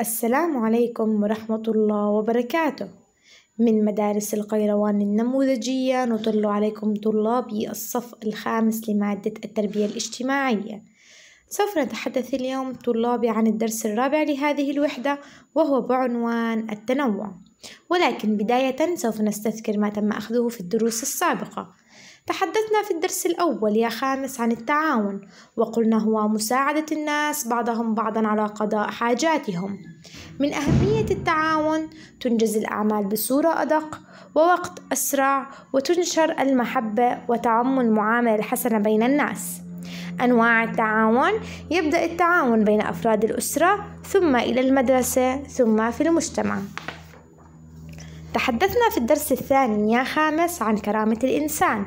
السلام عليكم ورحمة الله وبركاته من مدارس القيروان النموذجية نطل عليكم طلابي الصف الخامس لمادة التربية الاجتماعية سوف نتحدث اليوم طلابي عن الدرس الرابع لهذه الوحدة وهو بعنوان التنوع ولكن بداية سوف نستذكر ما تم أخذه في الدروس السابقة تحدثنا في الدرس الأول يا خامس عن التعاون وقلنا هو مساعدة الناس بعضهم بعضا على قضاء حاجاتهم من أهمية التعاون تنجز الأعمال بصورة أدق ووقت أسرع وتنشر المحبة وتعم المعاملة الحسنة بين الناس أنواع التعاون يبدأ التعاون بين أفراد الأسرة ثم إلى المدرسة ثم في المجتمع تحدثنا في الدرس الثاني يا خامس عن كرامة الإنسان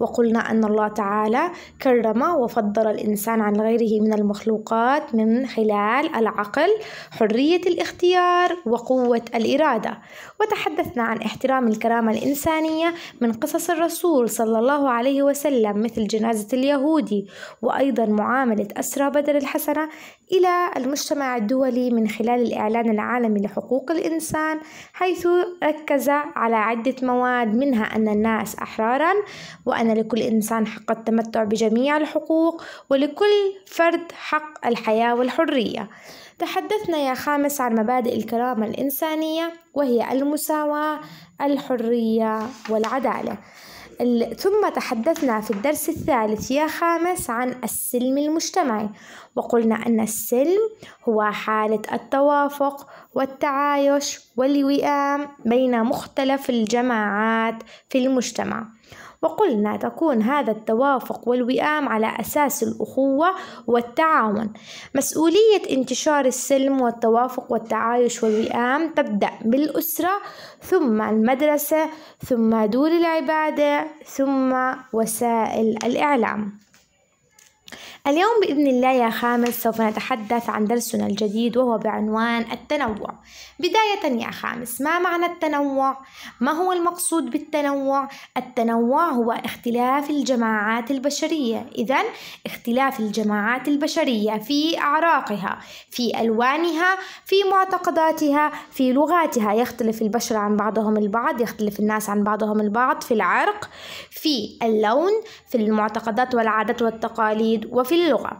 وقلنا أن الله تعالى كرم وفضل الإنسان عن غيره من المخلوقات من خلال العقل حرية الاختيار وقوة الإرادة وتحدثنا عن احترام الكرامة الإنسانية من قصص الرسول صلى الله عليه وسلم مثل جنازة اليهودي وأيضا معاملة أسرى بدر الحسنة إلى المجتمع الدولي من خلال الإعلان العالمي لحقوق الإنسان حيث مركزة على عدة مواد منها أن الناس أحرارا وأن لكل إنسان حق التمتع بجميع الحقوق ولكل فرد حق الحياة والحرية تحدثنا يا خامس عن مبادئ الكرامة الإنسانية وهي المساواة الحرية والعدالة ثم تحدثنا في الدرس الثالث يا خامس عن السلم المجتمعي وقلنا أن السلم هو حالة التوافق والتعايش والوئام بين مختلف الجماعات في المجتمع وقلنا تكون هذا التوافق والوئام على أساس الأخوة والتعاون مسؤولية انتشار السلم والتوافق والتعايش والوئام تبدأ بالأسرة ثم المدرسة ثم دور العبادة ثم وسائل الإعلام اليوم بإذن الله يا خامس سوف نتحدث عن درسنا الجديد وهو بعنوان التنوع بداية يا خامس ما معنى التنوع؟ ما هو المقصود بالتنوع؟ التنوع هو اختلاف الجماعات البشرية إذا اختلاف الجماعات البشرية في أعراقها في ألوانها في معتقداتها في لغاتها يختلف البشر عن بعضهم البعض يختلف الناس عن بعضهم البعض في العرق في اللون في المعتقدات والعادات والتقاليد وفي في اللغة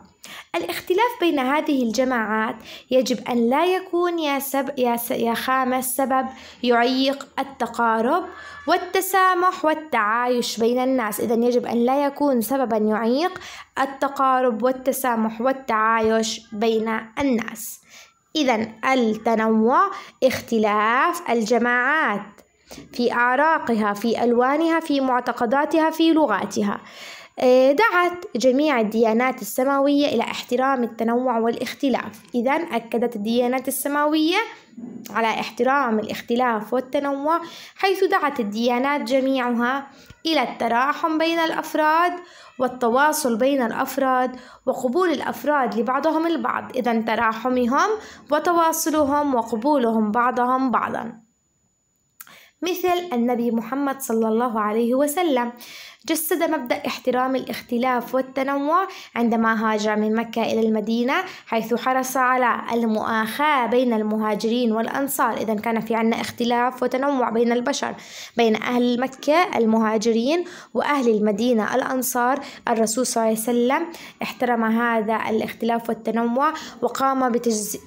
الاختلاف بين هذه الجماعات يجب أن لا يكون يا, سب يا, س يا خامس سبب يعيق التقارب والتسامح والتعايش بين الناس إذا يجب أن لا يكون سببا يعيق التقارب والتسامح والتعايش بين الناس إذا التنوع اختلاف الجماعات في أعراقها في ألوانها في معتقداتها في لغاتها آه، دعت جميع الديانات السماوية إلى احترام التنوع والاختلاف إذا أكدت الديانات السماوية على احترام الاختلاف والتنوع حيث دعت الديانات جميعها إلى التراحم بين الأفراد والتواصل بين الأفراد وقبول الأفراد لبعضهم البعض إذا تراحمهم وتواصلهم وقبولهم بعضهم بعضا مثل النبي محمد صلى الله عليه وسلم جسد مبدأ احترام الاختلاف والتنوع عندما هاجر من مكة إلى المدينة حيث حرص على المؤاخاة بين المهاجرين والأنصار إذا كان في عنا اختلاف وتنوع بين البشر بين أهل مكة المهاجرين وأهل المدينة الأنصار الرسول صلى الله عليه وسلم احترم هذا الاختلاف والتنوع وقام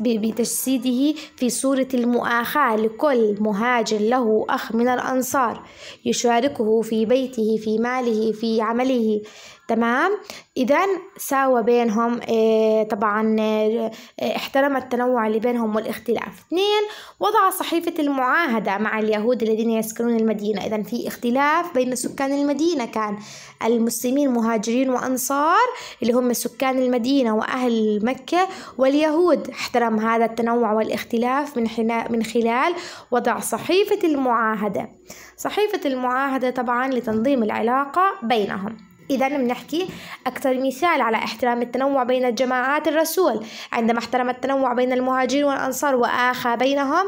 بتجسيده في صورة المؤاخاة لكل مهاجر له أخ من الأنصار يشاركه في بيته في ماله أفعاله في عمله تمام إذا ساوى بينهم آه، طبعا آه، آه، احترم التنوع اللي بينهم والاختلاف اثنين وضع صحيفة المعاهدة مع اليهود الذين يسكنون المدينة إذا في اختلاف بين سكان المدينة كان المسلمين مهاجرين وأنصار اللي هم سكان المدينة وأهل مكة واليهود احترم هذا التنوع والاختلاف من من خلال وضع صحيفة المعاهدة صحيفة المعاهدة طبعا لتنظيم العلاقة بينهم إذا بنحكي أكثر مثال على احترام التنوع بين الجماعات الرسول عندما احترم التنوع بين المهاجرين والأنصار وآخى بينهم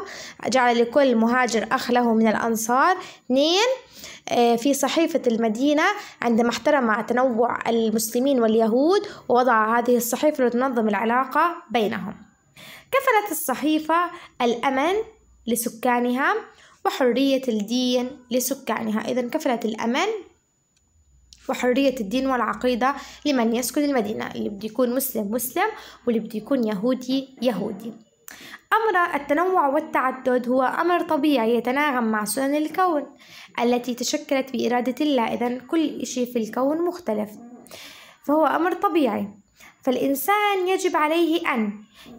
جعل لكل مهاجر أخ له من الأنصار اثنين آه، في صحيفة المدينة عندما احترم تنوع المسلمين واليهود ووضع هذه الصحيفة لتنظم العلاقة بينهم كفلت الصحيفة الأمن لسكانها وحرية الدين لسكانها إذا كفلت الأمن وحرية الدين والعقيدة لمن يسكن المدينة اللي بده يكون مسلم مسلم واللي بده يكون يهودي يهودي أمر التنوع والتعدد هو أمر طبيعي يتناغم مع سنن الكون التي تشكلت بإرادة الله إذا كل شيء في الكون مختلف فهو أمر طبيعي فالإنسان يجب عليه أن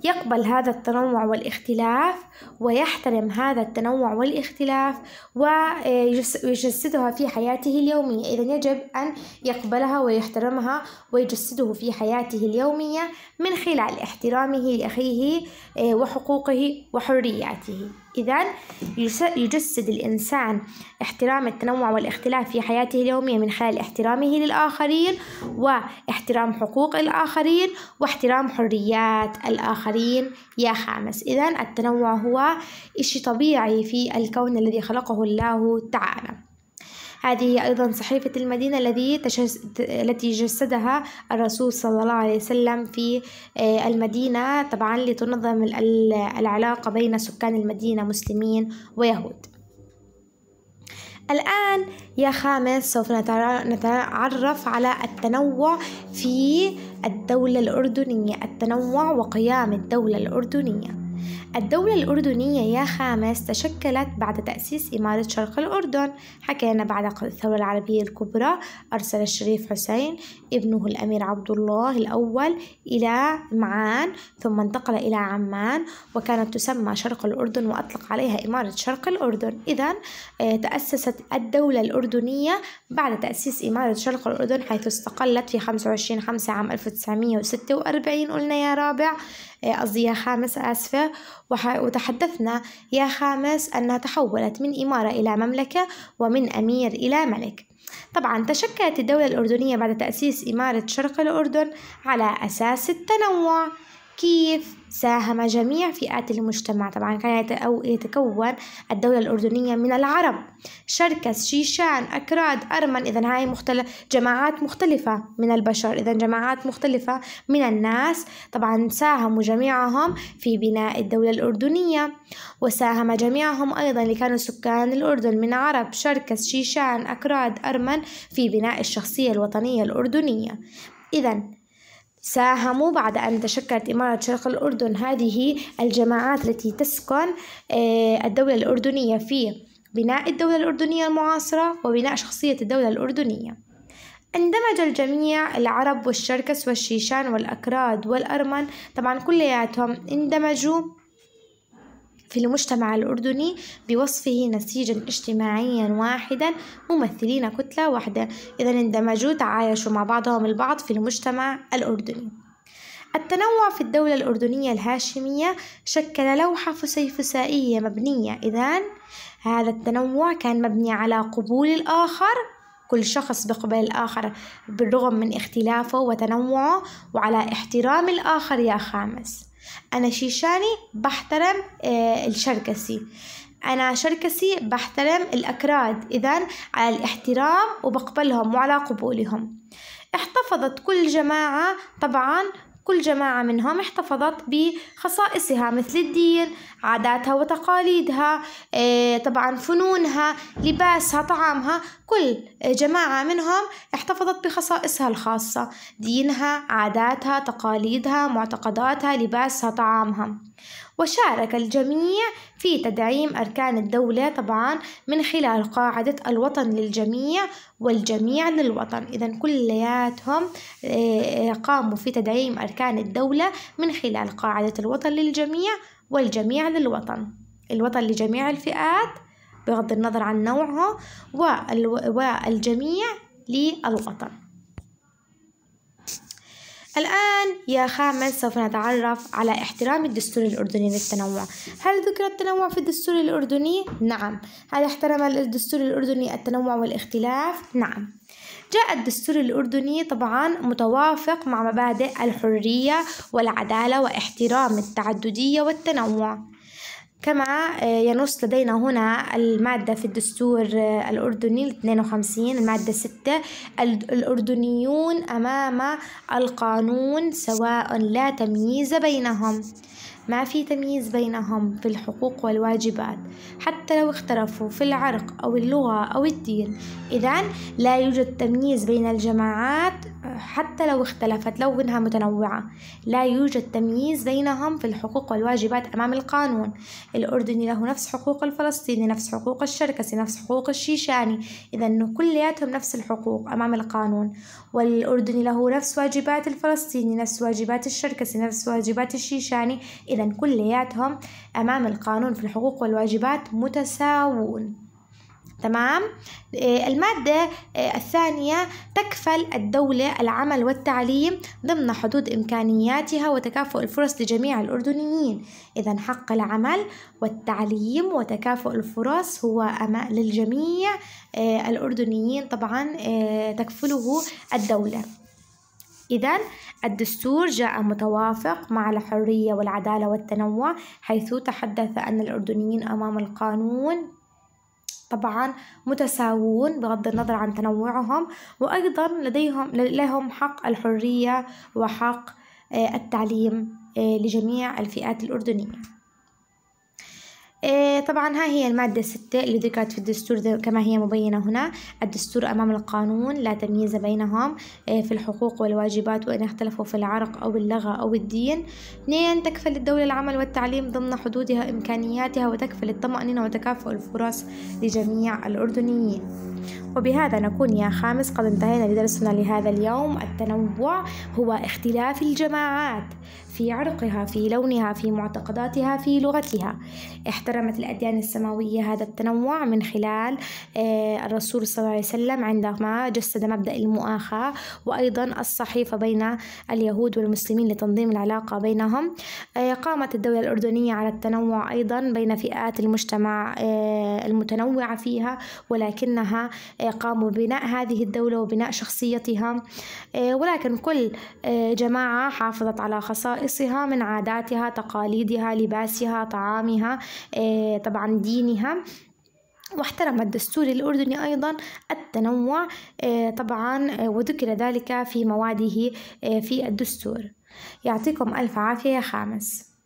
يقبل هذا التنوع والاختلاف ويحترم هذا التنوع والاختلاف ويجسدها في حياته اليومية إذا يجب أن يقبلها ويحترمها ويجسده في حياته اليومية من خلال احترامه لأخيه وحقوقه وحرياته إذا يجسد الإنسان احترام التنوع والاختلاف في حياته اليومية من خلال احترامه للآخرين واحترام حقوق الآخرين واحترام حريات الآخرين يا خامس إذا التنوع هو إشي طبيعي في الكون الذي خلقه الله تعالى هذه هي أيضا صحيفة المدينة الذي التي جسدها الرسول صلى الله عليه وسلم في آه، المدينة طبعا لتنظم العلاقة بين سكان المدينة مسلمين ويهود الآن يا خامس سوف نتعرف على التنوع في الدولة الأردنية التنوع وقيام الدولة الأردنية الدولة الأردنية يا خامس تشكلت بعد تأسيس إمارة شرق الأردن حكينا بعد الثورة العربية الكبرى أرسل الشريف حسين ابنه الأمير عبد الله الأول إلى معان ثم انتقل إلى عمان وكانت تسمى شرق الأردن وأطلق عليها إمارة شرق الأردن إذا آه، تأسست الدولة الأردنية بعد تأسيس إمارة شرق الأردن حيث استقلت في 25 خمسة عام 1946 قلنا يا رابع إيه، قصدي يا خامس آسفة وتحدثنا يا خامس أنها تحولت من إمارة إلى مملكة ومن أمير إلى ملك طبعا تشكلت الدولة الأردنية بعد تأسيس إمارة شرق الأردن على أساس التنوع كيف ساهم جميع فئات المجتمع طبعا كان يتكون الدولة الأردنية من العرب شركس شيشان أكراد أرمن إذا هاي مختلف جماعات مختلفة من البشر إذا جماعات مختلفة من الناس طبعا ساهموا جميعهم في بناء الدولة الأردنية وساهم جميعهم أيضا اللي كانوا سكان الأردن من عرب شركس شيشان أكراد أرمن في بناء الشخصية الوطنية الأردنية إذا ساهموا بعد أن تشكلت إمارة شرق الأردن هذه الجماعات التي تسكن آه، الدولة الأردنية في بناء الدولة الأردنية المعاصرة وبناء شخصية الدولة الأردنية اندمج الجميع العرب والشركس والشيشان والأكراد والأرمن طبعا كلياتهم اندمجوا في المجتمع الأردني بوصفه نسيجا اجتماعيا واحدا ممثلين كتلة واحدة إذا اندمجوا تعايشوا مع بعضهم البعض في المجتمع الأردني التنوع في الدولة الأردنية الهاشمية شكل لوحة فسيفسائية مبنية إذا هذا التنوع كان مبني على قبول الآخر كل شخص بقبل الآخر بالرغم من اختلافه وتنوعه وعلى احترام الآخر يا خامس أنا شيشاني بحترم آه، الشركسي أنا شركسي بحترم الأكراد إذا على الاحترام وبقبلهم وعلى قبولهم احتفظت كل جماعة طبعا كل جماعة منهم احتفظت بخصائصها مثل الدين عاداتها وتقاليدها آه، طبعا فنونها لباسها طعامها كل جماعة منهم احتفظت بخصائصها الخاصة دينها عاداتها تقاليدها معتقداتها لباسها طعامها وشارك الجميع في تدعيم أركان الدولة طبعا من خلال قاعدة الوطن للجميع والجميع للوطن إذا كلياتهم آه، قاموا في تدعيم أركان أركان الدولة من خلال قاعدة الوطن للجميع والجميع للوطن الوطن لجميع الفئات بغض النظر عن نوعه والجميع للوطن الآن يا خامس سوف نتعرف على احترام الدستور الأردني للتنوع هل ذكر التنوع في الدستور الأردني؟ نعم هل احترم الدستور الأردني التنوع والاختلاف؟ نعم جاء الدستور الأردني طبعا متوافق مع مبادئ الحرية والعدالة واحترام التعددية والتنوع كما آه، ينص لدينا هنا المادة في الدستور آه، الأردني 52 المادة 6 الأردنيون أمام القانون سواء لا تمييز بينهم ما في تمييز بينهم في الحقوق والواجبات حتى لو اختلفوا في العرق أو اللغة أو الدين إذا لا يوجد تمييز بين الجماعات حتى لو اختلفت لو انها متنوعة لا يوجد تمييز بينهم في الحقوق والواجبات أمام القانون الأردني له نفس حقوق الفلسطيني نفس حقوق الشركسي نفس حقوق الشيشاني إذا كلياتهم نفس الحقوق أمام القانون والأردني له نفس واجبات الفلسطيني نفس واجبات الشركسي نفس واجبات الشيشاني إذا كلياتهم أمام القانون في الحقوق والواجبات متساوون تمام إيه، المادة إيه، الثانية تكفل الدولة العمل والتعليم ضمن حدود إمكانياتها وتكافؤ الفرص لجميع الأردنيين إذا حق العمل والتعليم وتكافؤ الفرص هو للجميع إيه، الأردنيين طبعا تكفله الدولة إذا الدستور جاء متوافق مع الحرية والعدالة والتنوع حيث تحدث أن الأردنيين أمام القانون طبعا متساوون بغض النظر عن تنوعهم وأيضا لديهم لهم حق الحرية وحق آه، التعليم آه، لجميع الفئات الأردنية إيه، طبعا ها هي المادة ستة اللي ذكرت في الدستور كما هي مبينة هنا الدستور أمام القانون لا تمييز بينهم إيه، في الحقوق والواجبات وإن اختلفوا في العرق أو اللغة أو الدين اثنين تكفل الدولة العمل والتعليم ضمن حدودها إمكانياتها وتكفل الطمأنينة وتكافؤ الفرص لجميع الأردنيين وبهذا نكون يا خامس قد انتهينا لدرسنا لهذا اليوم التنوع هو اختلاف الجماعات في عرقها في لونها في معتقداتها في لغتها احترمت الأديان السماوية هذا التنوع من خلال آه، الرسول صلى الله عليه وسلم عندما جسد مبدأ المؤاخاة وأيضا الصحيفة بين اليهود والمسلمين لتنظيم العلاقة بينهم آه، قامت الدولة الأردنية على التنوع أيضا بين فئات المجتمع آه، المتنوعة فيها ولكنها قاموا ببناء هذه الدولة وبناء شخصيتها آه، ولكن كل آه، جماعة حافظت على خصائصها من عاداتها تقاليدها لباسها طعامها آه، طبعا دينها واحترم الدستور الأردني أيضا التنوع طبعا وذكر ذلك في مواده في الدستور يعطيكم ألف عافية يا خامس